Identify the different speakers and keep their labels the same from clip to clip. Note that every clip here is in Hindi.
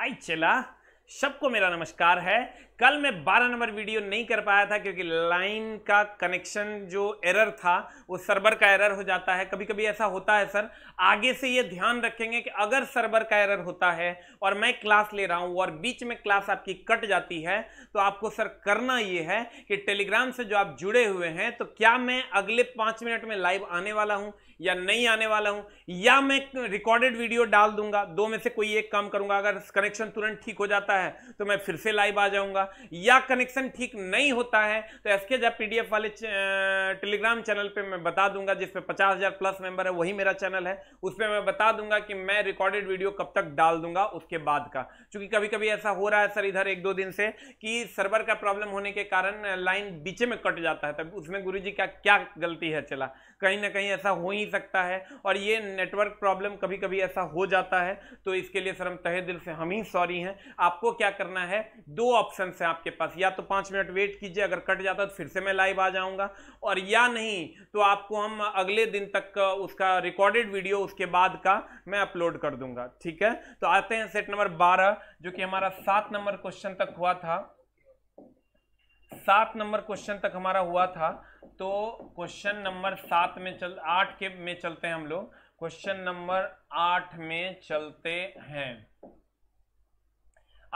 Speaker 1: हाय चला सबको मेरा नमस्कार है कल मैं 12 नंबर वीडियो नहीं कर पाया था क्योंकि लाइन का कनेक्शन जो एरर था वो सर्वर का एरर हो जाता है कभी कभी ऐसा होता है सर आगे से ये ध्यान रखेंगे कि अगर सर्वर का एरर होता है और मैं क्लास ले रहा हूँ और बीच में क्लास आपकी कट जाती है तो आपको सर करना ये है कि टेलीग्राम से जो आप जुड़े हुए हैं तो क्या मैं अगले पाँच मिनट में लाइव आने वाला हूँ या नहीं आने वाला हूँ या मैं रिकॉर्डेड वीडियो डाल दूंगा दो में से कोई एक काम करूंगा अगर कनेक्शन तुरंत ठीक हो जाता है तो मैं फिर से लाइव आ जाऊंगा या कनेक्शन ठीक नहीं होता है तो एसके जब पीडीएफ वाले टेलीग्राम चैनल पे मैं बता दूंगा जिसपे पचास हजार प्लस मेंबर है वही मेरा चैनल है उस पर मैं बता दूंगा कि मैं रिकॉर्डेड वीडियो कब तक डाल दूंगा उसके बाद का क्योंकि कभी कभी ऐसा हो रहा है सर इधर एक दो दिन से कि सर्वर का प्रॉब्लम होने के कारण लाइन बीचे में कट जाता है तब उसमें गुरु जी का क्या गलती है चला कहीं ना कहीं ऐसा हो ही सकता है और ये नेटवर्क प्रॉब्लम कभी कभी ऐसा हो जाता है तो इसके लिए सर हम तहे दिल से हम ही सॉरी हैं आपको क्या करना है दो ऑप्शन है आपके पास या तो पाँच मिनट वेट कीजिए अगर कट जाता तो फिर से मैं लाइव आ जाऊंगा और या नहीं तो आपको हम अगले दिन तक उसका रिकॉर्डेड वीडियो उसके बाद का मैं अपलोड कर दूंगा ठीक है तो आते हैं सेट नंबर बारह जो कि हमारा सात नंबर क्वेश्चन तक हुआ था सात नंबर क्वेश्चन तक हमारा हुआ था तो क्वेश्चन नंबर सात में चल आठ के में चलते हैं हम लोग क्वेश्चन नंबर आठ में चलते हैं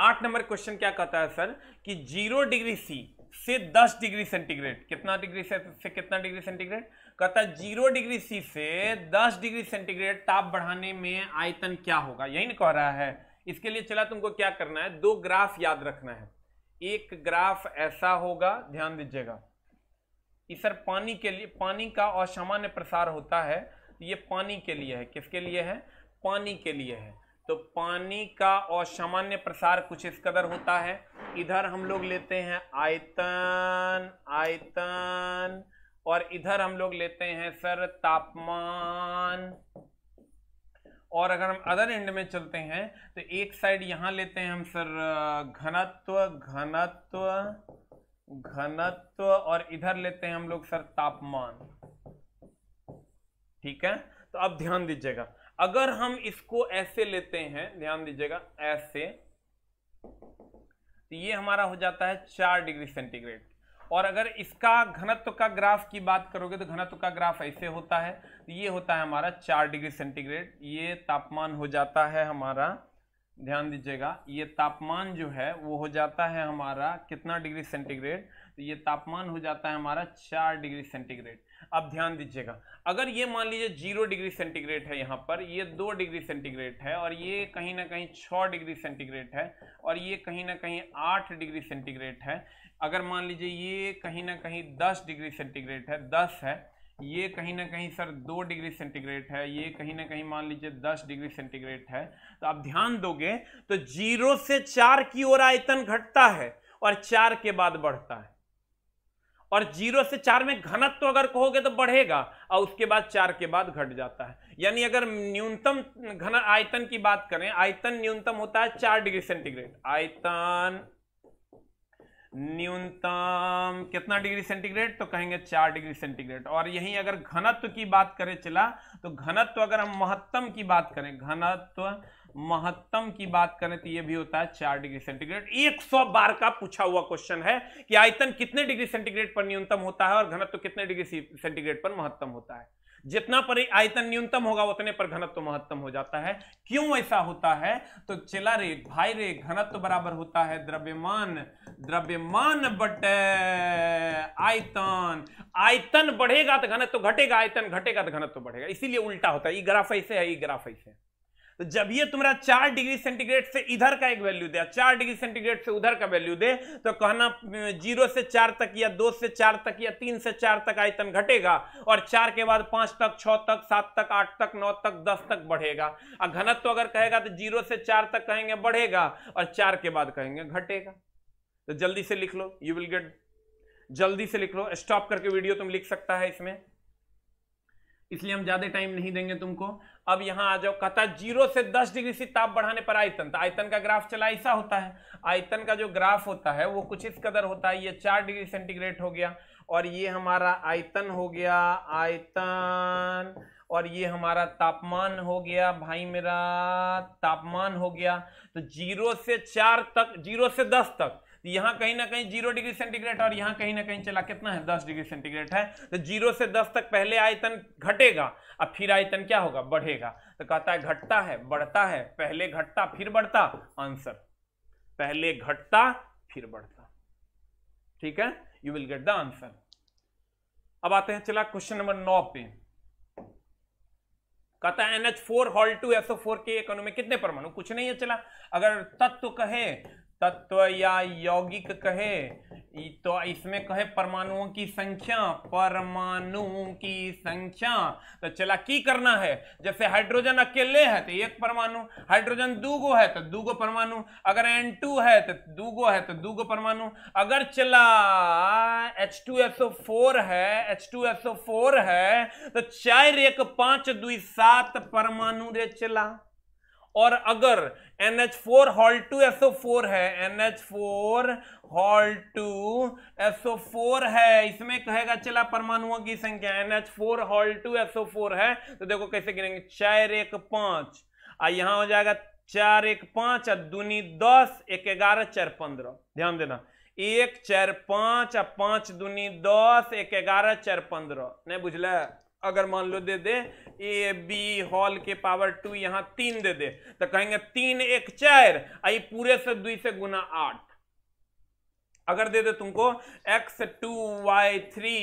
Speaker 1: आठ नंबर क्वेश्चन क्या कहता है सर कि जीरो डिग्री सी से दस डिग्री सेंटीग्रेड कितना डिग्री से, से कितना डिग्री सेंटीग्रेड कहता है जीरो डिग्री सी से दस डिग्री सेंटीग्रेड ताप बढ़ाने में आयतन क्या होगा यही ना कह रहा है इसके लिए चला तुमको क्या करना है दो ग्राफ याद रखना है एक ग्राफ ऐसा होगा ध्यान दीजिएगा कि सर पानी के लिए पानी का असामान्य प्रसार होता है ये पानी के लिए है किसके लिए है पानी के लिए है तो पानी का असामान्य प्रसार कुछ इस कदर होता है इधर हम लोग लेते हैं आयतन आयतन और इधर हम लोग लेते हैं सर तापमान और अगर हम अदर एंड में चलते हैं तो एक साइड यहां लेते हैं हम सर घनत्व घनत्व घनत्व और इधर लेते हैं हम लोग सर तापमान ठीक है तो अब ध्यान दीजिएगा अगर हम इसको ऐसे लेते हैं ध्यान दीजिएगा ऐसे तो ये हमारा हो जाता है चार डिग्री सेंटीग्रेड और अगर इसका घनत्व का ग्राफ की बात करोगे तो घनत्व का ग्राफ ऐसे होता है तो ये होता है हमारा चार डिग्री सेंटीग्रेड ये तापमान हो जाता है हमारा ध्यान दीजिएगा ये तापमान जो है वो हो जाता है हमारा कितना डिग्री सेंटीग्रेड तो ये तापमान हो जाता है हमारा चार डिग्री सेंटीग्रेड अब ध्यान दीजिएगा अगर ये मान लीजिए जीरो डिग्री सेंटीग्रेड है यहाँ पर ये दो डिग्री सेंटीग्रेड है और ये कहीं ना कहीं छः डिग्री सेंटीग्रेड है और ये कहीं ना कहीं आठ डिग्री सेंटीग्रेड है अगर मान लीजिए ये कहीं ना कहीं दस डिग्री सेंटीग्रेड है दस है ये कहीं ना कहीं सर दो डिग्री सेंटीग्रेड है ये कहीं ना कहीं मान लीजिए दस डिग्री सेंटीग्रेड है तो आप ध्यान दोगे तो जीरो से चार की ओर आयतन घटता है और चार के बाद बढ़ता है और जीरो से चार में घनत्व तो अगर कहोगे तो बढ़ेगा और उसके बाद चार के बाद घट जाता है यानी अगर न्यूनतम घन आयतन की बात करें आयतन न्यूनतम होता है चार डिग्री सेंटीग्रेड आयतन न्यूनतम कितना डिग्री सेंटीग्रेड तो कहेंगे चार डिग्री सेंटीग्रेड और यहीं अगर घनत्व की बात करें चला तो घनत्व अगर हम महत्तम की बात करें घनत्व महत्तम की बात करें तो यह भी होता है चार डिग्री सेंटीग्रेड एक सौ बार का पूछा हुआ क्वेश्चन है कि आयतन कितने डिग्री सेंटीग्रेड पर न्यूनतम होता है और घनत्व तो कितने डिग्री सेंटीग्रेड पर महत्तम होता है जितना पर आयतन न्यूनतम होगा उतने पर घनत्व तो महत्तम हो जाता है क्यों ऐसा होता है तो चला रे भाई रे घनत्व तो बराबर होता है द्रव्यमान द्रव्यमान बट आयतन आयतन बढ़ेगा तो घनत्व घटेगा आयतन घटेगा तो घनत्व बढ़ेगा इसीलिए उल्टा होता है ये ग्राफ ऐसे है ये ग्राफ ऐसे है तो जब ये तुम्हारा चार डिग्री सेंटीग्रेड से इधर का एक वैल्यू दे चार डिग्री सेंटीग्रेड से उधर का वैल्यू दे तो कहना जीरो से चार तक या दो से चार तक या तीन से चार तक आयतन घटेगा और चार के बाद पांच तक छ तक सात तक आठ तक नौ तक दस तक बढ़ेगा और घनत्व तो अगर कहेगा तो जीरो से चार तक कहेंगे बढ़ेगा और चार के बाद कहेंगे घटेगा तो जल्दी से लिख लो यू विल गेट जल्दी से लिख लो स्टॉप करके वीडियो तुम लिख सकता है इसमें इसलिए हम ज्यादा टाइम नहीं देंगे तुमको अब यहां आ जाओ कहता जीरो से दस डिग्री से ताप बढ़ाने पर आयतन तो आयतन का ग्राफ चला ऐसा होता है आयतन का जो ग्राफ होता है वो कुछ इस कदर होता है ये चार डिग्री सेंटीग्रेड हो गया और ये हमारा आयतन हो गया आयतन और ये हमारा तापमान हो गया भाई मेरा तापमान हो गया तो जीरो से चार तक जीरो से दस तक तो यहां कहीं ना कहीं जीरो डिग्री सेंटीग्रेड और यहां कहीं ना कहीं चला कितना है दस डिग्री सेंटीग्रेड है तो जीरो से दस तक पहले आयतन घटेगा अब फिर आयतन क्या होगा बढ़ेगा तो कहता है घटता है बढ़ता है पहले घटता फिर बढ़ता आंसर पहले घटता फिर बढ़ता ठीक है you will get the answer अब आते हैं चला क्वेश्चन नंबर नौ पे कहता है NH four whole two SO four के में कितने परमाणु कुछ नहीं है चला अगर तत्व तो कहे तत्व या यौगिक कहे तो इसमें कहे परमाणुओं की संख्या परमाणु की संख्या तो चला की करना है जैसे हाइड्रोजन अकेले है तो एक परमाणु हाइड्रोजन दूगो है तो दूगो परमाणु अगर एन टू है तो दूगो है तो दूगो परमाणु अगर चला H two S O four है H two S O four है तो चार एक पांच दुई सात परमाणु रे चला और अगर N H four whole two four है फोर हॉल टू फोर है इसमें कहेगा चला परमाणुओं की संख्या फोर हॉल टू फोर है तो देखो कैसे गिरेंगे चार एक पांच आ यहां हो जाएगा चार एक पांच और दूनी दस एक ग्यारह चार पंद्रह ध्यान देना एक चार पांच और पांच दूनी दस एक ग्यारह चार पंद्रह नहीं बुझला अगर मान लो दे दे ए बी हॉल के पावर टू यहां तीन दे दे तो कहेंगे तीन एक चार आई पूरे से दुई से गुना आठ अगर दे दे तुमको x two Y three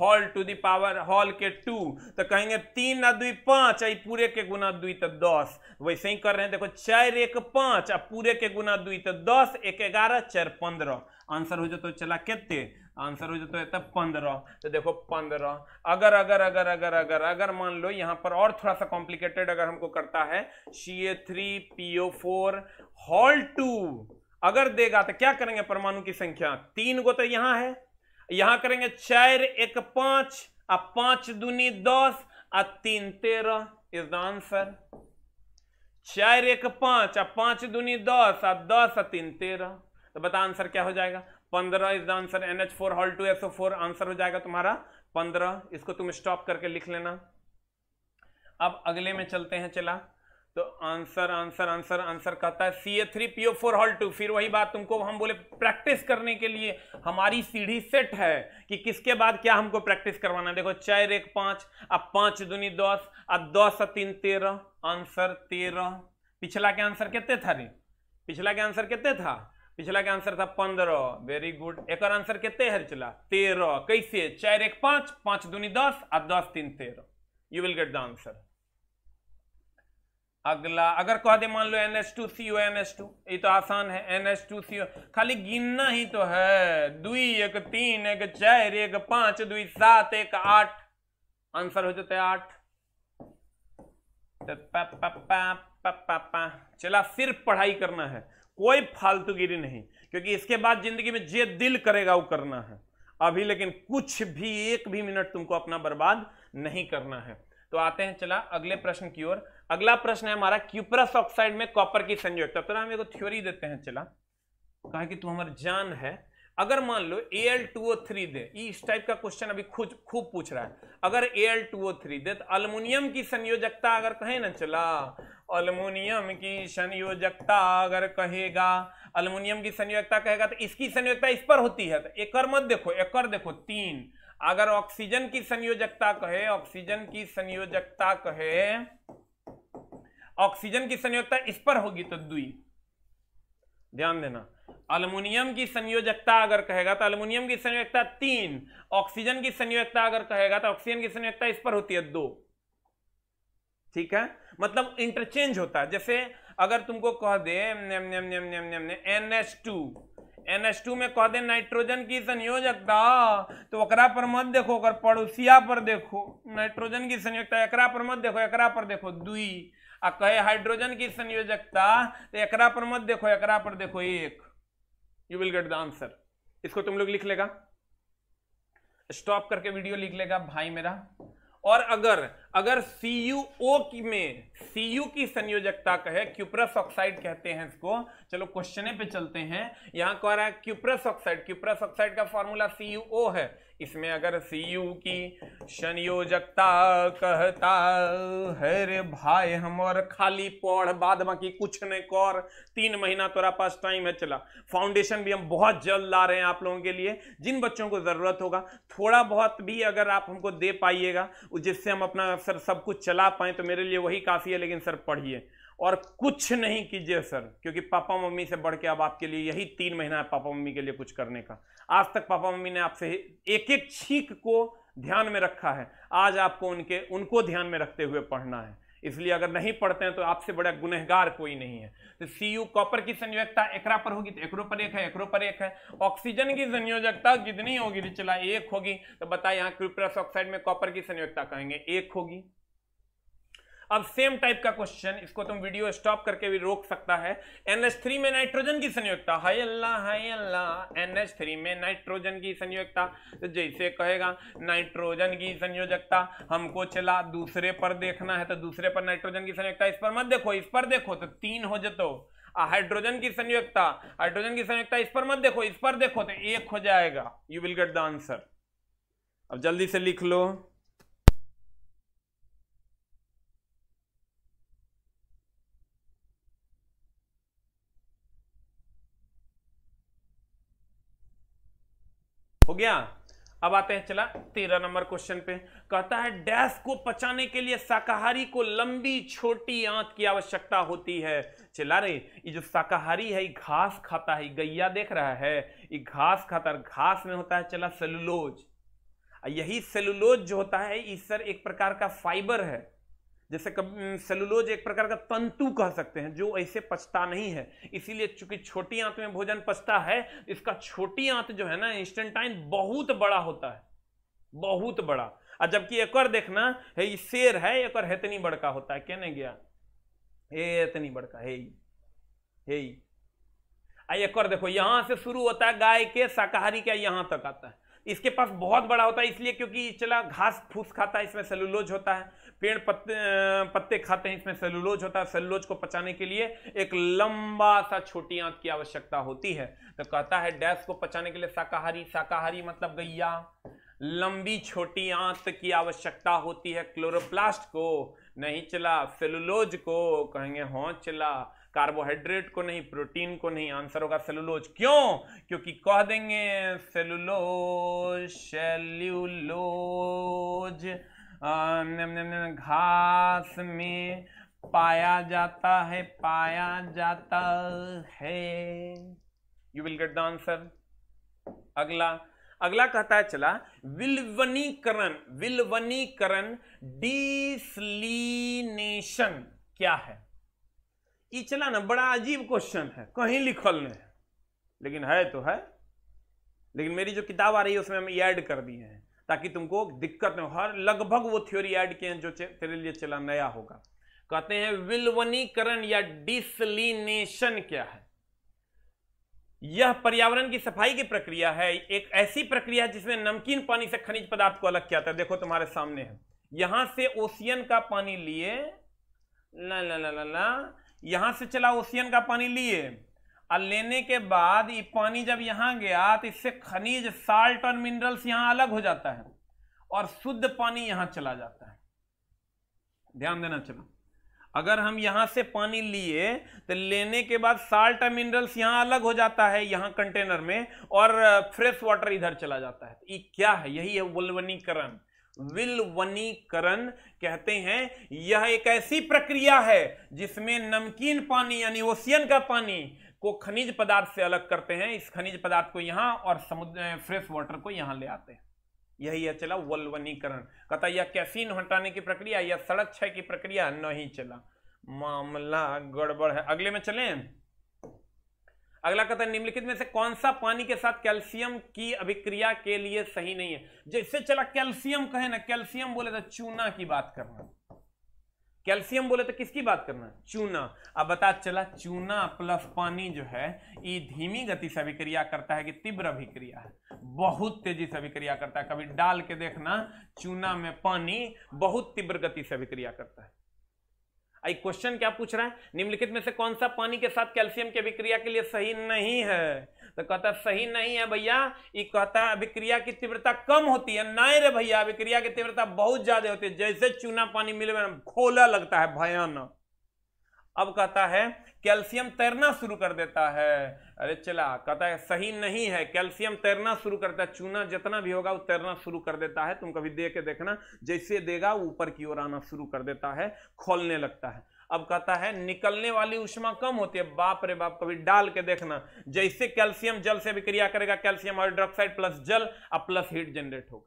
Speaker 1: whole two दावर हॉल के टू तो कहेंगे तीन ना दुई पांच आई पूरे के गुना दुई तो दस वैसे ही कर रहे हैं देखो चार एक पांच आ पूरे के गुना दुई तो दस एक ग्यारह चार पंद्रह आंसर हो जाते तो चला कितने आंसर हो जाता तो है पंद्रह तो देखो पंद्रह अगर अगर अगर अगर अगर अगर मान लो यहाँ पर और थोड़ा सा कॉम्प्लिकेटेड अगर हमको करता है C A three P O four whole two अगर देगा तो क्या करेंगे परमाणु की संख्या तीन गो तो यहाँ है यहाँ करेंगे चार एक पांच आ पांच दूनी दस आ तीन तेरह इज द आंसर चार एक पांच आ पांच दूनी दस आ दस आ तीन तेरह तो बता आंसर क्या हो जाएगा पंद्रह is the answer N H four whole two SO four answer हो जाएगा तुम्हारा पंद्रह इसको तुम स्टॉप करके लिख लेना अब अगले में चलते हैं चला तो आंसर आंसर आंसर आंसर कहता है C A three PO four whole two फिर वही बात तुमको हम बोले प्रैक्टिस करने के लिए हमारी सीढ़ी सेट है कि किसके बाद क्या हमको प्रैक्टिस करवाना है देखो चार एक पांच अब पांच दुनी दस अब दस तीन तेरह आंसर तेरह पिछला के आंसर कितने था रे पिछला के आंसर कितने था पिछला के आंसर था पंद्रह वेरी गुड एक आंसर कितने हर चला तेरह कैसे चार एक पांच पांच दूनी दस और दस तीन तेरह you will get the answer अगला अगर कह दे मान लो N S two C O N S two ये तो आसान है N S two C O खाली गिनना ही तो है दुई एक तीन एक चार एक पांच दुई सात एक आठ आंसर हो जाता है आठ तो पा, पा, पा, पा, पा, पा, चला सिर्फ पढ़ाई करना है कोई फालतूगिरी नहीं क्योंकि इसके बाद जिंदगी में जो दिल करेगा वो करना है अभी लेकिन कुछ भी एक भी मिनट तुमको अपना बर्बाद नहीं करना है तो आते हैं चला अगले प्रश्न की ओर अगला प्रश्न है हमारा क्यूपरस ऑक्साइड में कॉपर की संयोजकता तो हम एक थ्योरी देते हैं चला कहा कि तुम हमारी जान है अगर मान लो A L two O three दे इस टाइप का क्वेश्चन अभी खुद खूब पूछ रहा है अगर A L two O three दे तो अल्मोनियम की संयोजकता अगर कहे ना चला अल्मोनियम की संयोजकता अगर कहेगा अल्मोनियम की संयोजकता कहेगा तो इसकी संयोजकता इस पर होती है तो एकर मत देखो एकर देखो तीन अगर ऑक्सीजन की संयोजकता कहे ऑक्सीजन की संयोजकता कहे ऑक्सीजन की संयोजकता इस पर होगी तो दुई ध्यान देना अल्मोनियम की संयोजकता अगर कहेगा तो अल्मोनियम की संयोजकता तीन ऑक्सीजन की संयोजकता अगर कहेगा तो ऑक्सीजन की संयोजकता इस पर होती है दो ठीक है मतलब इंटरचेंज होता है जैसे अगर तुमको कह दे N H two N H two में कह दे नाइट्रोजन की संयोजकता तो अकरा पर मत देखो अगर पड़ोसिया पर देखो नाइट्रोजन की संयोजकता एकरा पर मत देखो एकरा पर देखो दुई आ कहे हाइड्रोजन की संयोजकता तो एकरा पर मत देखो एकरा पर देखो एक you will get the answer इसको तुम लोग लिख लेगा स्टॉप करके वीडियो लिख लेगा भाई मेरा और अगर अगर सी यू ओ की में सी यू की संयोजकता कहे क्यूप्रस ऑक्साइड कहते हैं इसको चलो क्वेश्चन पे चलते हैं यहां कह रहा है क्यूप्रस ऑक्साइड क्यूप्रस ऑक्साइड का फॉर्मूला सी यू ओ है इसमें अगर सी यू की संयोजकता कहता है रे भाई हम और खाली पौड़ बाद बाकी कुछ नहीं कर तीन महीना तोरा पास टाइम है चला फाउंडेशन भी हम बहुत जल्द ला रहे हैं आप लोगों के लिए जिन बच्चों को ज़रूरत होगा थोड़ा बहुत भी अगर आप हमको दे पाइएगा जिससे हम अपना सर सब कुछ चला पाए तो मेरे लिए वही काफ़ी है लेकिन सर पढ़िए और कुछ नहीं कीजिए सर क्योंकि पापा मम्मी से बढ़ के अब आपके लिए यही तीन महीना है पापा मम्मी के लिए कुछ करने का आज तक पापा मम्मी ने आपसे एक एक छीक को ध्यान में रखा है आज आपको उनके उनको ध्यान में रखते हुए पढ़ना है इसलिए अगर नहीं पढ़ते हैं तो आपसे बड़ा गुनहगार कोई नहीं है तो सी यू कॉपर की संयोजकता एकरा पर होगी तो एकरो पर एक है एकरो पर एक है ऑक्सीजन की संयोजकता जितनी होगी तो चला एक होगी तो बताए यहाँ क्रिप्रस ऑक्साइड में कॉपर की संयोजकता कहेंगे एक होगी अब सेम टाइप का क्वेश्चन इसको तुम वीडियो स्टॉप करके भी रोक सकता है एनएच थ्री में नाइट्रोजन की संयोगता हाय अल्लाह हाय अल्लाह एनएच थ्री में नाइट्रोजन की संयोगता तो जैसे कहेगा नाइट्रोजन की संयोजकता हमको चला दूसरे पर देखना है तो दूसरे पर नाइट्रोजन की संयोगता इस पर मत देखो इस पर देखो तो तीन हो जतो हाइड्रोजन की संयुक्ता हाइड्रोजन की संयुक्ता इस पर मत देखो इस पर देखो तो एक हो जाएगा you will get the answer अब जल्दी से लिख लो हो गया अब आते हैं चला तेरह नंबर क्वेश्चन पे कहता है डैश को पचाने के लिए शाकाहारी को लंबी छोटी आंत की आवश्यकता होती है चला रे ये जो शाकाहारी है ये घास खाता है गैया देख रहा है ये घास खाता है घास में होता है चला सेलुलोज यही सेलुलोज जो होता है इस सर एक प्रकार का फाइबर है जैसे सेलुलोज एक प्रकार का तंतु कह सकते हैं जो ऐसे पचता नहीं है इसीलिए चूंकि छोटी आंत में भोजन पचता है इसका छोटी आंत जो है ना इंस्टेंटाइन बहुत बड़ा होता है बहुत बड़ा और जबकि एक और देखना है ये शेर है एक और हेतनी बड़का होता है क्या नहीं गया हे इतनी बड़का हे हे एक और देखो यहां से शुरू होता है गाय के शाकाहारी का यहां तक आता है इसके पास बहुत बड़ा होता है इसलिए क्योंकि चला घास फूस खाता है इसमें सेलुलोज होता है पेड़ पत्ते पत्ते खाते हैं इसमें सेलुलोज होता है सेलुलोज को पचाने के लिए एक लंबा सा छोटी आंत की आवश्यकता होती है तो कहता है डैश को पचाने के लिए शाकाहारी शाकाहारी मतलब गैया लंबी छोटी आंत की आवश्यकता होती है क्लोरोप्लास्ट को नहीं चला सेलुलोज को कहेंगे हों हाँ चला कार्बोहाइड्रेट को नहीं प्रोटीन को नहीं आंसर होगा सेलुलोज क्यों क्योंकि कह देंगे सेलुलोज सेल्यूलोज घास में पाया जाता है पाया जाता है you will get the answer अगला अगला कहता है चला विलवनीकरण विलवनीकरण डिसलिनेशन क्या है ये चला ना बड़ा अजीब क्वेश्चन है कहीं लिखल नहीं है लेकिन है तो है लेकिन मेरी जो किताब आ रही है उसमें हम ऐड कर दिए हैं ताकि तुमको दिक्कत न हो हर लगभग वो थ्योरी ऐड किए हैं जो तेरे लिए चला नया होगा कहते हैं विलवनीकरण या डिसलिनेशन क्या है यह पर्यावरण की सफाई की प्रक्रिया है एक ऐसी प्रक्रिया जिसमें नमकीन पानी से खनिज पदार्थ को अलग किया जाता है देखो तुम्हारे सामने है यहां से ओशियन का पानी लिए ला ला ला ला ला यहां से चला ओशियन का पानी लिए और लेने के बाद ये पानी जब यहाँ गया तो इससे खनिज साल्ट और मिनरल्स यहाँ अलग हो जाता है और शुद्ध पानी यहाँ चला जाता है ध्यान देना चलो अगर हम यहाँ से पानी लिए तो लेने के बाद साल्ट और मिनरल्स यहाँ अलग हो जाता है यहाँ कंटेनर में और फ्रेश वाटर इधर चला जाता है ये क्या है यही है वल्वनीकरण विलवनीकरण कहते हैं यह एक ऐसी प्रक्रिया है जिसमें नमकीन पानी यानी ओशियन का पानी को खनिज पदार्थ से अलग करते हैं इस खनिज पदार्थ को यहाँ और समुद्र फ्रेश वाटर को यहाँ ले आते हैं यही है चला वल्वनीकरण कहता यह कैफीन हटाने की प्रक्रिया या सड़क क्षय की प्रक्रिया नहीं चला मामला गड़बड़ है अगले में चले अगला कथन निम्नलिखित में से कौन सा पानी के साथ कैल्शियम की अभिक्रिया के लिए सही नहीं है जैसे चला कैल्शियम कहे ना कैल्शियम बोले तो चूना की बात करना कैल्शियम बोले तो किसकी बात करना चूना अब बता चला चूना प्लस पानी जो है ये धीमी गति से अभिक्रिया करता है कि तीव्र अभिक्रिया है बहुत तेजी से अभिक्रिया करता है कभी डाल के देखना चूना में पानी बहुत तीव्र गति से अभिक्रिया करता है आई क्वेश्चन क्या पूछ रहा है निम्नलिखित में से कौन सा पानी के साथ कैल्शियम की अभिक्रिया के लिए सही नहीं है तो कहता सही नहीं है भैया ये कहता अभिक्रिया की तीव्रता कम होती है नहीं रे भैया अभिक्रिया की तीव्रता बहुत ज्यादा होती है जैसे चूना पानी मिले में खोला लगता है भयानक अब कहता है कैल्शियम तैरना शुरू कर देता है अरे चला कहता है सही नहीं है कैल्शियम तैरना शुरू करता है चूना जितना भी होगा वो तैरना शुरू कर देता है तुम कभी दे के देखना जैसे देगा ऊपर की ओर आना शुरू कर देता है खोलने लगता है अब कहता है निकलने वाली उष्मा कम होती है बाप रे बाप कभी डाल के देखना जैसे कैल्शियम जल से भी क्रिया करेगा कैल्शियम हाइड्रोक्साइड प्लस जल अब प्लस हीट जनरेट होगा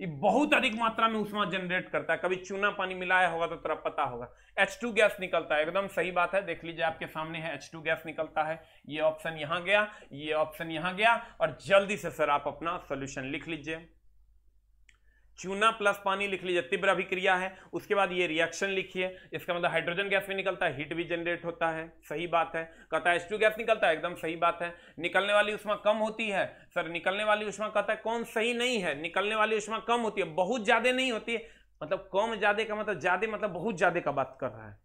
Speaker 1: ये बहुत अधिक मात्रा में उष्मा जनरेट करता है कभी चूना पानी मिलाया होगा तो तरह पता होगा टू गैस निकलता है एकदम सही बात है देख लीजिए आपके सामने है H2 गैस निकलता है ये ऑप्शन यहां गया ये ऑप्शन यहां गया और जल्दी से सर आप अपना सोल्यूशन लिख लीजिए चूना प्लस पानी लिख लीजिए तीव्र अभिक्रिया है उसके बाद ये रिएक्शन लिखिए इसका मतलब हाइड्रोजन गैस भी निकलता है हीट भी जनरेट होता है सही बात है कहता है एच गैस निकलता है एकदम सही बात है निकलने वाली उष्मा कम होती है सर निकलने वाली उष्मा कहता है कौन सही नहीं है निकलने वाली उष्मा कम होती है बहुत ज़्यादा नहीं होती है मतलब कम ज़्यादा का मतलब ज़्यादा मतलब बहुत ज़्यादा का बात कर रहा है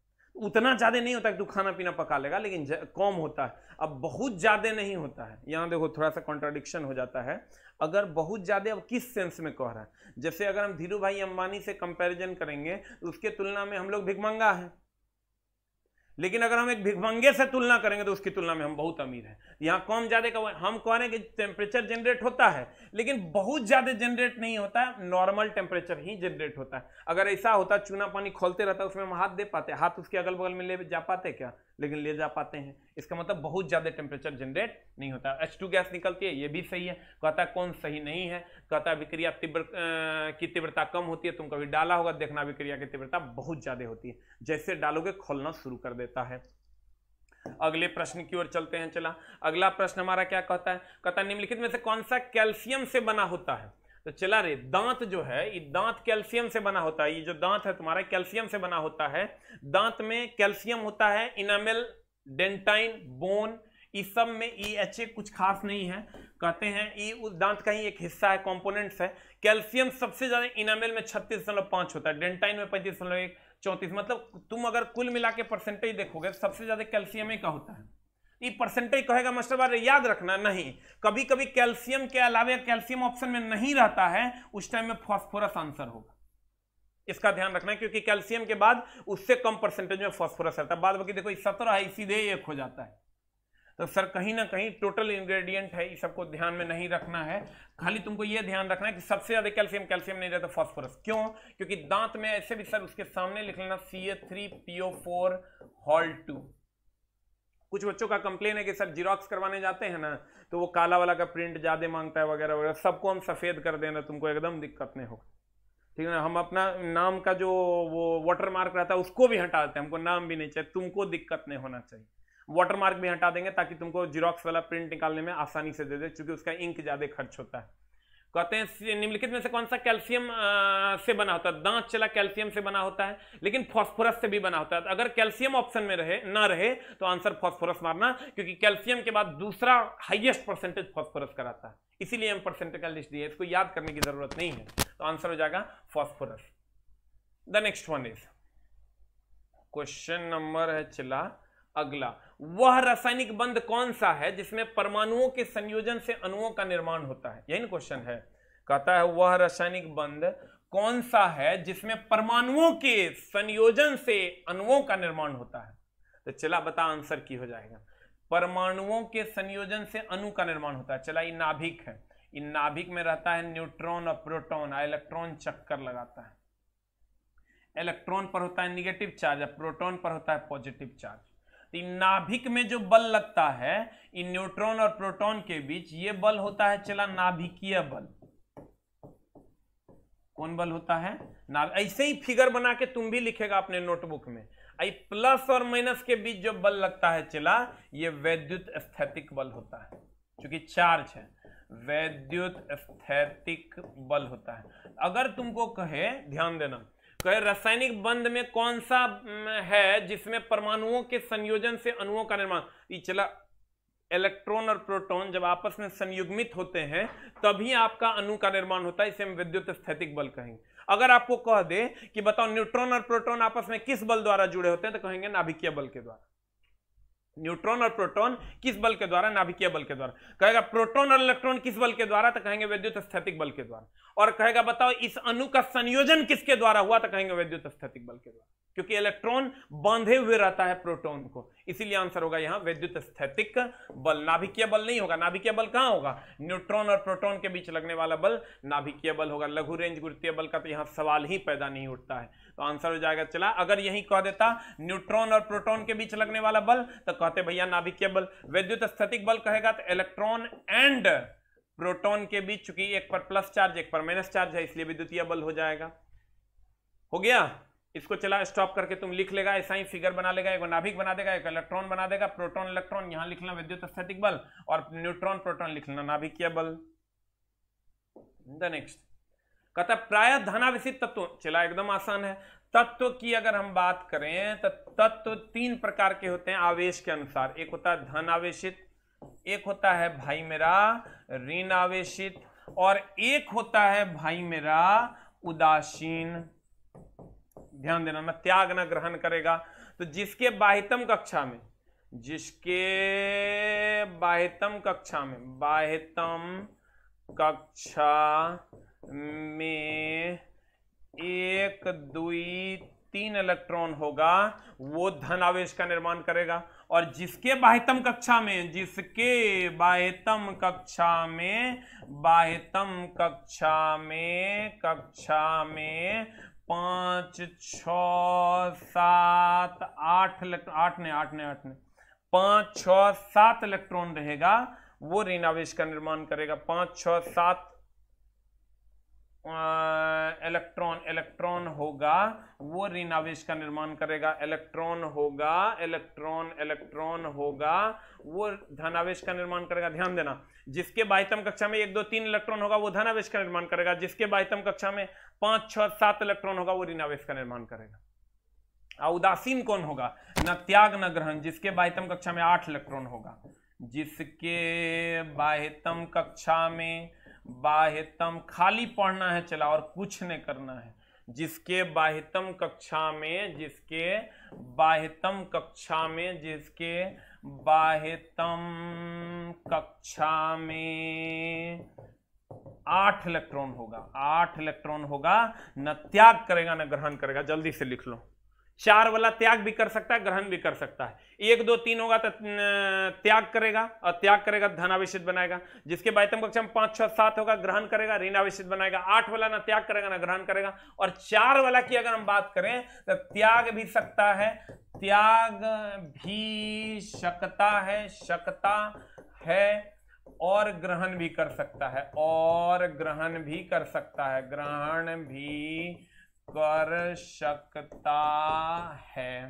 Speaker 1: उतना ज़्यादा नहीं होता कि तू खाना पीना पका लेगा लेकिन कम होता है अब बहुत ज़्यादा नहीं होता है यहाँ देखो थोड़ा सा कॉन्ट्राडिक्शन हो जाता है अगर बहुत ज़्यादा अब किस सेंस में कह रहा है जैसे अगर हम धीरू भाई अंबानी से कंपैरिजन करेंगे तो उसके तुलना में हम लोग भिगमंगा हैं लेकिन अगर हम एक भिगभंगे से तुलना करेंगे तो उसकी तुलना में हम बहुत अमीर हैं यहाँ कम ज़्यादा का हम कह रहे हैं कि टेम्परेचर जनरेट होता है लेकिन बहुत ज़्यादा जनरेट नहीं होता है नॉर्मल टेम्परेचर ही जनरेट होता है अगर ऐसा होता चूना पानी खोलते रहता उसमें हम हाथ दे पाते हाथ उसके अगल बगल में ले जा पाते क्या लेकिन ले जा पाते हैं इसका मतलब बहुत ज़्यादा टेम्परेचर जनरेट नहीं होता एच टू गैस निकलती है ये भी सही है कहता कौन सही नहीं है कहता विक्रिया तीव्र की तीव्रता कम होती है तुम कभी डाला होगा देखना विक्रिया की तीव्रता बहुत ज़्यादा होती है जैसे डालोगे खोलना शुरू कर देता है अगले प्रश्न की ओर चलते हैं चला अगला प्रश्न हमारा क्या कहता है कहता निम्नलिखित में से कौन सा कैल्शियम से बना होता है तो चला रे दांत जो है ये दांत कैल्शियम से बना होता है ये जो दांत है तुम्हारा कैल्शियम से बना होता है दांत में कैल्शियम होता है इनामिल डेंटाइन बोन इस सब में ई एच ए कुछ खास नहीं है कहते हैं ई उस दांत का ही एक हिस्सा है कॉम्पोनेंट्स है कैल्शियम सबसे ज़्यादा इनामिल में छत्तीस दशमलव पांच होता है डेंटाइन में पैंतीस दशमलव एक चौंतीस मतलब तुम अगर कुल मिला के परसेंटेज देखोगे सबसे ज़्यादा कैल्शियम ही का होता है ये परसेंटेज कहेगा मास्टर बार याद रखना नहीं कभी कभी कैल्शियम के अलावा कैल्शियम ऑप्शन में नहीं रहता है उस टाइम में फॉस्फोरस आंसर होगा इसका ध्यान रखना है क्योंकि कैल्शियम के बाद उससे कम परसेंटेज में फॉस्फोरस रहता है बाद बाकी देखो सत्रह है सीधे एक हो जाता है तो सर कहीं ना कहीं टोटल इंग्रेडिएंट है ये सबको ध्यान में नहीं रखना है खाली तुमको ये ध्यान रखना है कि सबसे ज़्यादा कैल्शियम कैल्शियम नहीं रहता फॉस्फोरस क्यों क्योंकि दांत में ऐसे भी सर उसके सामने लिख लेना C A three P O four whole two कुछ बच्चों का कंप्लेन है कि सर जीरोक्स करवाने जाते हैं ना तो वो काला वाला का प्रिंट ज़्यादा मांगता है वगैरह वगैरह सबको हम सफ़ेद कर देना तुमको एकदम दिक्कत नहीं होगा ठीक है ना हम अपना नाम का जो वो वाटर मार्क रहता है उसको भी हटा देते हैं हमको नाम भी नहीं चाहिए तुमको दिक्कत नहीं होना चाहिए वाटर मार्क भी हटा देंगे ताकि तुमको जीरोक्स वाला प्रिंट निकालने में आसानी से दे दे क्योंकि उसका इंक ज़्यादा खर्च होता है कहते हैं निम्नलिखित में से कौन सा कैल्शियम से बना होता है दांत चला कैल्शियम से बना होता है लेकिन फॉस्फोरस से भी बना होता है तो अगर कैल्शियम ऑप्शन में रहे ना रहे तो आंसर फास्फोरस मारना क्योंकि कैल्शियम के बाद दूसरा हाईएस्ट परसेंटेज फॉस्फोरस कराता है इसीलिए हम परसेंटेज का लिस्ट दिया इसको याद करने की जरूरत नहीं है तो आंसर हो जाएगा phosphorus the next one is question number है चला अगला वह रासायनिक बंध कौन सा है जिसमें परमाणुओं के संयोजन से अणुओं का निर्माण होता है यही क्वेश्चन है कहता है वह रासायनिक बंध कौन सा है जिसमें परमाणुओं के संयोजन से अणुओं का निर्माण होता है तो चला बता आंसर की हो जाएगा परमाणुओं के संयोजन से अणु का निर्माण होता है चला ये नाभिक है इन नाभिक में रहता है न्यूट्रॉन और प्रोटॉन इलेक्ट्रॉन चक्कर लगाता है इलेक्ट्रॉन पर होता है निगेटिव चार्ज और प्रोटॉन पर होता है पॉजिटिव चार्ज नाभिक में जो बल लगता है इन न्यूट्रॉन और प्रोटॉन के बीच ये बल होता है चला नाभिकीय बल कौन बल होता है ऐसे ही फिगर बना के तुम भी लिखेगा अपने नोटबुक में आई प्लस और माइनस के बीच जो बल लगता है चला ये वैद्युत स्थैतिक बल होता है क्योंकि चार्ज है वैद्युत स्थैतिक बल होता है अगर तुमको कहे ध्यान देना तो रासायनिक बंध में कौन सा है जिसमें परमाणुओं के संयोजन से अणुओं का निर्माण चला इलेक्ट्रॉन और प्रोटॉन जब आपस में संयुग्मित होते हैं तभी आपका अणु का निर्माण होता है इसे हम विद्युत स्थैतिक बल कहेंगे अगर आपको कह दे कि बताओ न्यूट्रॉन और प्रोटॉन आपस में किस बल द्वारा जुड़े होते हैं तो कहेंगे नाभिकीय बल के द्वारा न्यूट्रॉन और प्रोटॉन किस बल के द्वारा नाभिकीय बल के द्वारा कहेगा प्रोटॉन और इलेक्ट्रॉन किस बल के द्वारा तो कहेंगे विद्युत स्थैतिक बल के द्वारा और कहेगा बताओ इस अणु का संयोजन किसके द्वारा हुआ तो कहेंगे विद्युत स्थैतिक बल के द्वारा क्योंकि इलेक्ट्रॉन बांधे हुए रहता है प्रोटॉन को इसीलिए आंसर होगा यहाँ विद्युत स्थैतिक बल नाभिकीय बल नहीं होगा नाभिकीय बल कहां होगा न्यूट्रॉन और प्रोटॉन के बीच लगने वाला बल नाभिकीय बल होगा लघु रेंज गुरुत्वीय बल का तो यहां सवाल ही पैदा नहीं उठता है तो आंसर हो जाएगा चला अगर यही कह देता न्यूट्रॉन और प्रोटॉन के बीच लगने वाला बल तो कहते भैया नाभिकीय बल विद्युत स्थैतिक बल कहेगा तो इलेक्ट्रॉन एंड प्रोटॉन के बीच चूंकि एक पर प्लस चार्ज एक पर माइनस चार्ज है इसलिए विद्युतीय बल हो जाएगा हो गया इसको चला स्टॉप करके तुम लिख लेगा ऐसा ही फिगर बना लेगा एक नाभिक बना देगा एक इलेक्ट्रॉन बना देगा प्रोटॉन इलेक्ट्रॉन यहां लिखना विद्युत स्थैतिक बल और न्यूट्रॉन प्रोटॉन लिखना नाभिकीय बल द नेक्स्ट कहता प्राय धनावेशित तत्व चला एकदम आसान है तत्व की अगर हम बात करें तो तत्व तीन प्रकार के होते हैं आवेश के अनुसार एक होता है धन आवेशित एक होता है भाई मेरा ऋण आवेशित और एक होता है भाई मेरा उदासीन ध्यान देना ना त्याग ना ग्रहण करेगा तो जिसके बाहितम कक्षा में जिसके बाहितम कक्षा में बाहितम कक्षा में एक दुई तीन इलेक्ट्रॉन होगा वो धन आवेश का निर्माण करेगा और जिसके बाह्यतम कक्षा में जिसके बाह्यतम कक्षा में बाह्यतम कक्षा में कक्षा में पाँच छ सात आठ इलेक्ट्रॉन आठ ने आठ ने आठ ने पाँच छ सात इलेक्ट्रॉन रहेगा वो ऋण आवेश का निर्माण करेगा पाँच छ सात इलेक्ट्रॉन इलेक्ट्रॉन होगा वो ऋण आवेश का निर्माण करेगा इलेक्ट्रॉन होगा इलेक्ट्रॉन इलेक्ट्रॉन होगा वो धनावेश का निर्माण करेगा ध्यान देना जिसके बाह्यतम कक्षा में एक दो तीन इलेक्ट्रॉन होगा वो धनावेश का निर्माण करेगा जिसके बाह्यतम कक्षा में पांच छह सात इलेक्ट्रॉन होगा वो ऋणावेश का निर्माण करेगा उदासीन कौन होगा न त्याग न ग्रहण जिसके बाह्यतम कक्षा में आठ इलेक्ट्रॉन होगा जिसके बाह्यतम कक्षा में बाह्यतम खाली पढ़ना है चला और कुछ नहीं करना है जिसके बाह्यतम कक्षा में जिसके बाह्यतम कक्षा में जिसके बाह्यतम कक्षा में आठ इलेक्ट्रॉन होगा आठ इलेक्ट्रॉन होगा न त्याग करेगा न ग्रहण करेगा जल्दी से लिख लो चार वाला त्याग भी कर सकता है ग्रहण भी कर सकता है एक दो तीन होगा तो त्याग करेगा और त्याग करेगा तो धनावेशित बनाएगा जिसके बायतम कक्षा में पांच छह सात होगा ग्रहण करेगा ऋणावेशित बनाएगा आठ वाला ना त्याग करेगा ना ग्रहण करेगा और चार वाला की अगर हम बात करें तो त्याग भी सकता है त्याग भी सकता है सकता है और ग्रहण भी कर सकता है और ग्रहण भी कर सकता है ग्रहण भी कर सकता है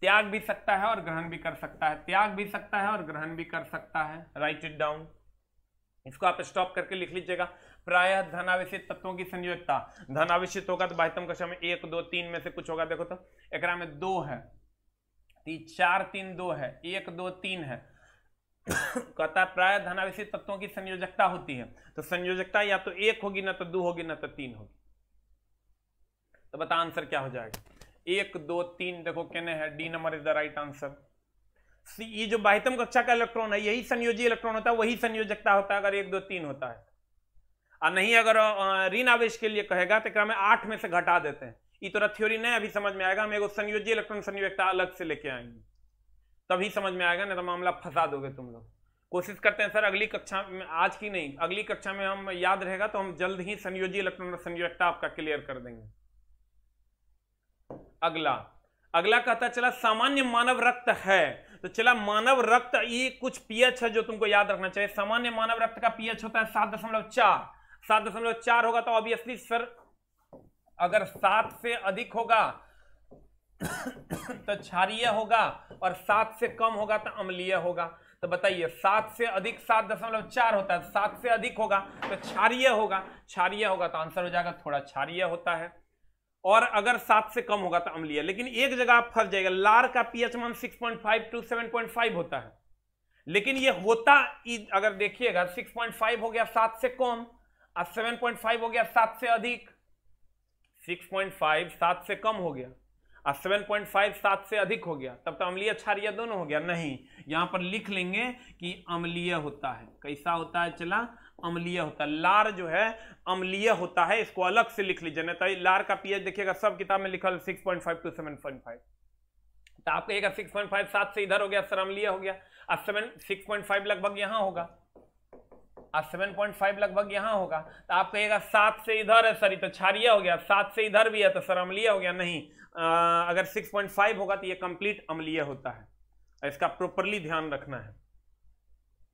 Speaker 1: त्याग भी सकता है और ग्रहण भी कर सकता है त्याग भी सकता है और ग्रहण भी कर सकता है राइट इट डाउन इसको आप स्टॉप करके लिख लीजिएगा प्राय धनावेश तत्वों की संयोजकता धनावेश होगा तो बाहितम कक्षा में एक दो तीन में से कुछ होगा देखो तो एक में दो है चार तीन दो है एक दो तीन है कहता है प्राय धनावेश तत्वों की संयोजकता होती है तो संयोजकता या तो एक होगी ना तो दो होगी ना तो तीन होगी तो बता आंसर क्या हो जाएगा एक दो तीन देखो कहने हैं D number is the right answer ये जो बाहितम कक्षा का इलेक्ट्रॉन है यही संयोजी इलेक्ट्रॉन होता है वही संयोजकता होता है अगर एक दो तीन होता है और नहीं अगर ऋण आवेश के लिए कहेगा तो हमें आठ में से घटा देते हैं ये तो थ्योरी नहीं अभी समझ में आएगा हम एक संयोजी इलेक्ट्रॉन संयोजकता अलग से लेके आएंगे तभी समझ में आएगा ना तो मामला फंसा दोगे तुम लोग कोशिश करते हैं सर अगली कक्षा में आज की नहीं अगली कक्षा में हम याद रहेगा तो हम जल्द ही संयोजी इलेक्ट्रॉन और संयोजकता आपका क्लियर कर देंगे अगला अगला कहता चला सामान्य मानव रक्त है तो चला मानव रक्त ये कुछ पीएच है जो तुमको याद रखना चाहिए सामान्य मानव रक्त का पीएच होता है सात दशमलव चार सात दशमलव चार होगा तो ऑब्वियसली सर अगर सात से अधिक होगा तो क्षारिय होगा और सात से कम होगा तो अम्लीय होगा तो बताइए सात से अधिक सात दशमलव चार होता है तो सात से अधिक होगा तो क्षारिय होगा क्षारिय होगा तो आंसर हो जाएगा थोड़ा क्षारिय होता है और अगर सात से कम होगा तो अम्लीय लेकिन एक जगह आप फंस जाएगा लार का पीएच मान 6.5 टू 7.5 होता है लेकिन ये होता अगर देखिएगा 6.5 हो गया सात से कम और 7.5 हो गया सात से अधिक 6.5 सात से कम हो गया सेवन पॉइंट फाइव सात से अधिक हो गया तब तो अम्लीय क्षारीय दोनों हो गया नहीं यहाँ पर लिख लेंगे कि अम्लीय होता है कैसा होता है चला अम्लीय होता है लार जो है अम्लीय होता है इसको अलग से लिख लीजिए नहीं तो लार का पीएच देखिएगा सब किताब में लिखा six point five two seven point five तो आप कहिएगा सिक्स पॉइंट फाइव सात से इधर हो गया सर अम्लीय हो गया सेवन सिक्स पॉइंट फाइव लगभग यहां होगा सेवन पॉइंट फाइव लगभग यहाँ होगा तो आप कहिएगा सात से इधर है सर तो छारिया हो गया सात से इधर भी है तो सर अम्लीय हो गया नहीं आ, अगर सिक्स पॉइंट फाइव होगा तो ये कंप्लीट अम्लीय होता है इसका प्रॉपरली ध्यान रखना है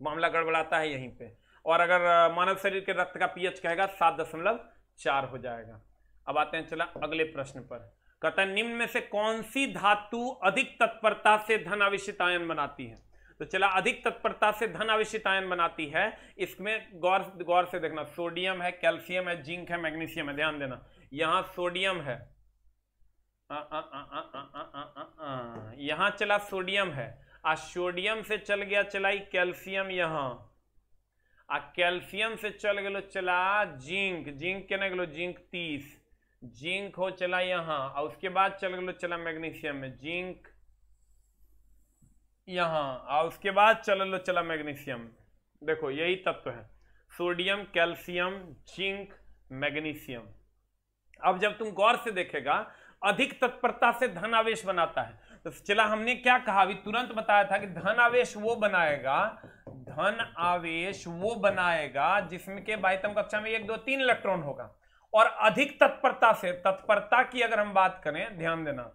Speaker 1: मामला गड़बड़ाता है यहीं पे और अगर मानव शरीर के रक्त का पीएच कहेगा सात दशमलव चार हो जाएगा अब आते हैं चला अगले प्रश्न पर कहता निम्न में से कौन सी धातु अधिक तत्परता से धन आवेशित आयन बनाती है तो चला अधिक तत्परता से धन आवश्यक आयन बनाती है इसमें गौर गौर से देखना सोडियम है कैल्शियम है जिंक है मैग्नीशियम है ध्यान देना यहाँ सोडियम है यहां चला सोडियम है आ सोडियम से चल गया चलाई कैल्शियम यहां आ कैल्शियम से चल गए चला जिंक जिंक के गलो जिंक तीस जिंक हो चला यहां और उसके बाद चल गए चला मैग्नीशियम में जिंक यहाँ और उसके बाद चल लो चला मैग्नीशियम देखो यही तत्व है सोडियम कैल्शियम जिंक मैग्नीशियम अब जब तुम गौर से देखेगा अधिक तत्परता से धन आवेश बनाता है तो चला हमने क्या कहा अभी तुरंत बताया था कि धन आवेश वो बनाएगा धन आवेश वो बनाएगा जिसमें के बाईतम कक्षा में एक दो तीन इलेक्ट्रॉन होगा और अधिक तत्परता से तत्परता की अगर हम बात करें ध्यान देना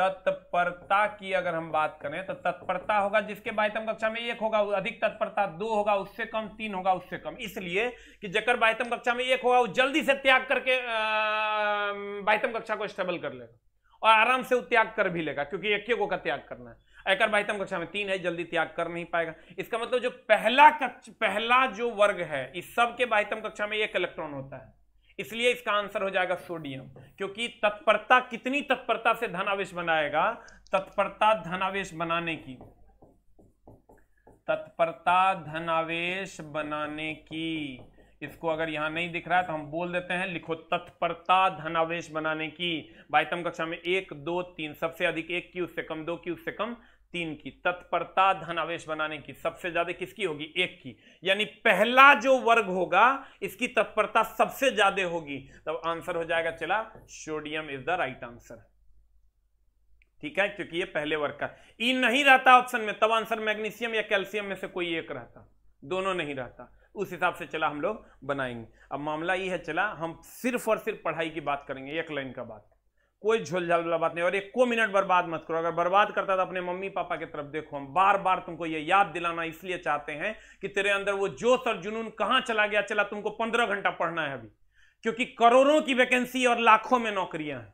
Speaker 1: तत्परता की अगर हम बात करें तो तत्परता होगा जिसके बाह्यतम कक्षा में एक होगा अधिक तत्परता दो होगा उससे कम तीन होगा उससे कम इसलिए कि जकर बाह्यतम कक्षा में एक होगा वो जल्दी से त्याग करके बाह्यतम कक्षा को स्टेबल कर लेगा और आराम से वो त्याग कर भी लेगा क्योंकि एक को का त्याग करना है एकर बाह्यतम कक्षा में तीन है जल्दी त्याग कर नहीं पाएगा इसका मतलब जो पहला कक्ष पहला जो वर्ग है इस सबके के बाह्यतम कक्षा में एक इलेक्ट्रॉन होता है इसलिए इसका आंसर हो जाएगा सोडियम क्योंकि तत्परता कितनी तत्परता से धनावेश बनाएगा तत्परता धनावेश बनाने की तत्परता धनावेश बनाने की इसको अगर यहां नहीं दिख रहा है तो हम बोल देते हैं लिखो तत्परता धनावेश बनाने की बाईतम कक्षा में एक दो तीन सबसे अधिक एक की उससे कम दो की उससे कम तीन की तत्परता धन आवेश बनाने की सबसे ज्यादा किसकी होगी एक की यानी पहला जो वर्ग होगा इसकी तत्परता सबसे ज्यादा होगी तब आंसर हो जाएगा चला sodium is the right answer ठीक है क्योंकि ये पहले वर्ग का ई नहीं रहता ऑप्शन में तब आंसर मैग्नीशियम या कैल्शियम में से कोई एक रहता दोनों नहीं रहता उस हिसाब से चला हम लोग बनाएंगे अब मामला ये है चला हम सिर्फ और सिर्फ पढ़ाई की बात करेंगे एक लाइन का बात कोई झोलझाल वाला बात नहीं और एक को मिनट बर्बाद मत करो अगर बर्बाद करता तो अपने मम्मी पापा की तरफ देखो हम बार बार तुमको ये याद दिलाना इसलिए चाहते हैं कि तेरे अंदर वो जोश और जुनून कहाँ चला गया चला तुमको पंद्रह घंटा पढ़ना है अभी क्योंकि करोड़ों की वैकेंसी और लाखों में नौकरियां हैं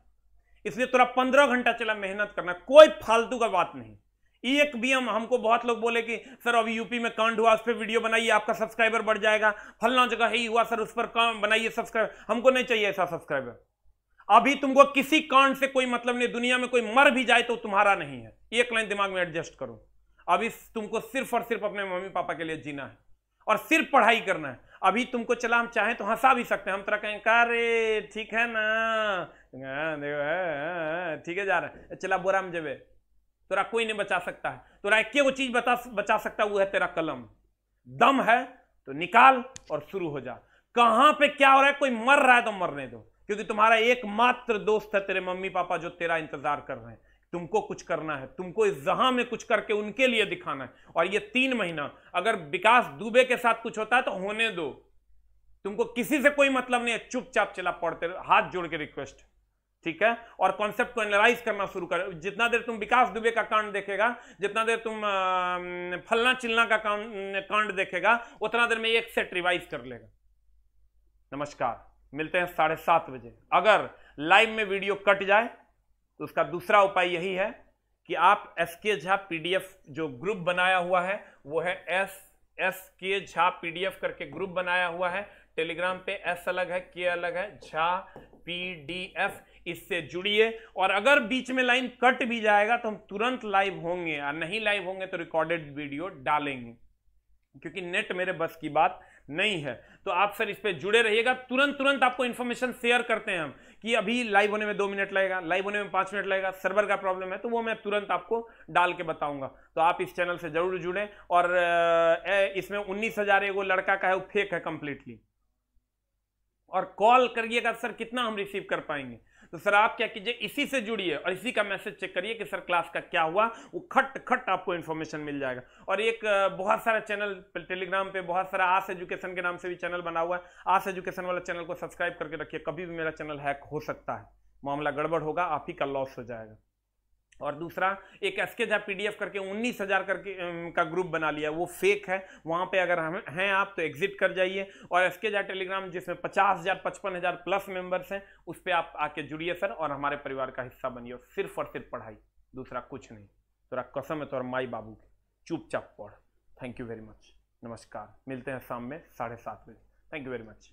Speaker 1: इसलिए तुरा पंद्रह घंटा चला मेहनत करना कोई फालतू का बात नहीं एक भी हम हमको बहुत लोग बोले कि सर अभी यूपी में कांड हुआ उस पर वीडियो बनाइए आपका सब्सक्राइबर बढ़ जाएगा फलना जगह ही हुआ सर उस पर काम बनाइए सब्सक्राइबर हमको नहीं चाहिए ऐसा सब्सक्राइबर अभी तुमको किसी कांड से कोई मतलब नहीं दुनिया में कोई मर भी जाए तो तुम्हारा नहीं है एक लाइन दिमाग में एडजस्ट करो अभी तुमको सिर्फ और सिर्फ अपने मम्मी पापा के लिए जीना है और सिर्फ पढ़ाई करना है अभी तुमको चला हम चाहें तो हंसा भी सकते हैं हम तरह कहें का ठीक है ना हाँ, देखो हाँ, हाँ, ठीक है जा रहा है चला बोरा में जबे तोरा कोई नहीं बचा सकता है तोरा एक वो चीज बता बचा सकता है वो है तेरा कलम दम है तो निकाल और शुरू हो जा कहां पे क्या हो रहा है कोई मर रहा है तो मरने दो क्योंकि तुम्हारा एकमात्र दोस्त है तेरे मम्मी पापा जो तेरा इंतजार कर रहे हैं तुमको कुछ करना है तुमको इस जहां में कुछ करके उनके लिए दिखाना है और ये तीन महीना अगर विकास दुबे के साथ कुछ होता है तो होने दो तुमको किसी से कोई मतलब नहीं है चुपचाप चला पड़ते हाथ जोड़ के रिक्वेस्ट ठीक है और कॉन्सेप्ट को एनालाइज करना शुरू कर जितना देर तुम विकास दुबे का कांड देखेगा जितना देर तुम फलना चिलना का कांड देखेगा उतना देर में एक सेट रिवाइज कर लेगा नमस्कार मिलते हैं साढ़े सात बजे अगर लाइव में वीडियो कट जाए तो उसका दूसरा उपाय यही है कि आप एस के झा पी जो ग्रुप बनाया हुआ है वो है एस एस के झा पी करके ग्रुप बनाया हुआ है टेलीग्राम पे एस अलग है के अलग है झा पी इससे जुड़िए और अगर बीच में लाइन कट भी जाएगा तो हम तुरंत लाइव होंगे और नहीं लाइव होंगे तो रिकॉर्डेड वीडियो डालेंगे क्योंकि नेट मेरे बस की बात नहीं है तो आप सर इस पर जुड़े रहिएगा तुरंत तुरंत आपको इन्फॉर्मेशन शेयर करते हैं हम कि अभी लाइव होने में दो मिनट लगेगा लाइव होने में पाँच मिनट लगेगा सर्वर का प्रॉब्लम है तो वो मैं तुरंत आपको डाल के बताऊंगा तो आप इस चैनल से जरूर जुड़ें और इसमें उन्नीस हज़ार एगो लड़का का है वो फेक है कंप्लीटली और कॉल करिएगा सर कितना हम रिसीव कर पाएंगे तो सर आप क्या कीजिए इसी से जुड़िए और इसी का मैसेज चेक करिए कि सर क्लास का क्या हुआ वो खट खट आपको इन्फॉर्मेशन मिल जाएगा और एक बहुत सारा चैनल टेलीग्राम पे बहुत सारा आस एजुकेशन के नाम से भी चैनल बना हुआ है आस एजुकेशन वाला चैनल को सब्सक्राइब करके रखिए कभी भी मेरा चैनल हैक हो सकता है मामला गड़बड़ होगा आप ही का लॉस हो जाएगा और दूसरा एक एस के झा पीडीएफ करके उन्नीस हज़ार करके का ग्रुप बना लिया वो फेक है वहाँ पे अगर हम हैं आप तो एग्जिट कर जाइए और एस के झा टेलीग्राम जिसमें पचास हज़ार पचपन हज़ार प्लस मेंबर्स हैं उस पर आप आके जुड़िए सर और हमारे परिवार का हिस्सा बनिए और सिर्फ और सिर्फ पढ़ाई दूसरा कुछ नहीं तोरा कसम है तोरा माई बाबू की चुपचाप पढ़ थैंक यू वेरी मच नमस्कार मिलते हैं शाम में साढ़े सात बजे थैंक यू वेरी मच